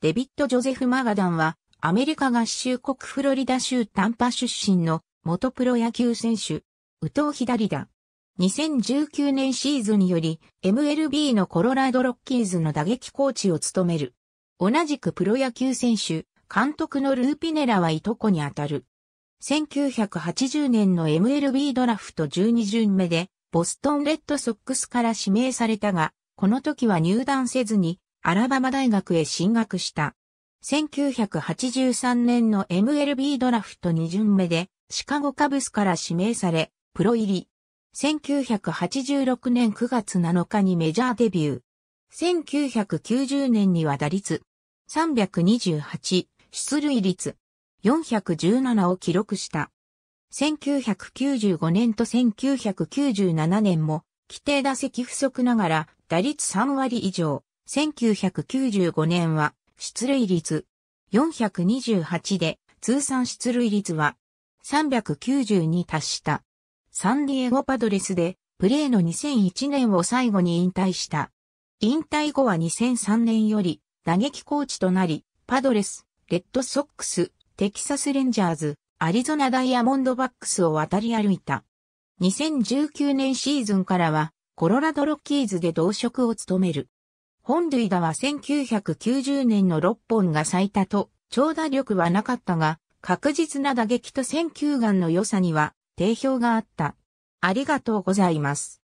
デビッド・ジョゼフ・マガダンは、アメリカ合衆国フロリダ州タンパ出身の元プロ野球選手、右投左打。2019年シーズンにより、MLB のコロラドロッキーズの打撃コーチを務める。同じくプロ野球選手、監督のルーピネラはいとこにあたる。1980年の MLB ドラフト12巡目で、ボストンレッドソックスから指名されたが、この時は入団せずに、アラバマ大学へ進学した。1983年の MLB ドラフト2巡目でシカゴカブスから指名され、プロ入り。1986年9月7日にメジャーデビュー。1990年には打率328、出塁率417を記録した。1995年と1997年も規定打席不足ながら打率3割以上、1995年は出塁率428で通算出塁率は390に達した。サンディエゴパドレスでプレーの2001年を最後に引退した。引退後は2003年より打撃コーチとなり、パドレス、レッドソックス、テキサスレンジャーズ、アリゾナダイヤモンドバックスを渡り歩いた。2019年シーズンからはコロラドロッキーズで同職を務める。本塁打は1990年の6本が最多と、長打力はなかったが、確実な打撃と選球眼の良さには定評があった。ありがとうございます。